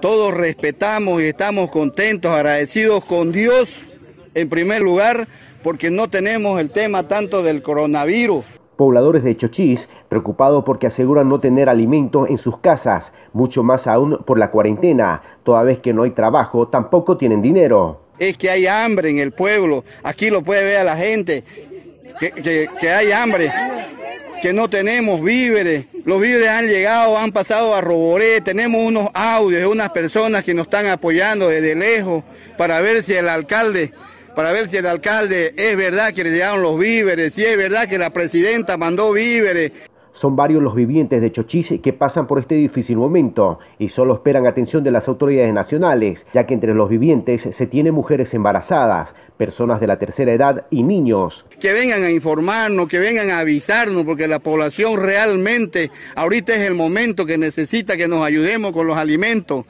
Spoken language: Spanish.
Todos respetamos y estamos contentos, agradecidos con Dios en primer lugar, porque no tenemos el tema tanto del coronavirus. Pobladores de Chochis preocupados porque aseguran no tener alimentos en sus casas, mucho más aún por la cuarentena, toda vez que no hay trabajo, tampoco tienen dinero. Es que hay hambre en el pueblo, aquí lo puede ver a la gente, que, que hay hambre que no tenemos víveres. Los víveres han llegado, han pasado a Roboré. Tenemos unos audios de unas personas que nos están apoyando desde lejos para ver si el alcalde, para ver si el alcalde es verdad que le llegaron los víveres, si es verdad que la presidenta mandó víveres. Son varios los vivientes de Chochis que pasan por este difícil momento y solo esperan atención de las autoridades nacionales, ya que entre los vivientes se tienen mujeres embarazadas, personas de la tercera edad y niños. Que vengan a informarnos, que vengan a avisarnos, porque la población realmente ahorita es el momento que necesita que nos ayudemos con los alimentos.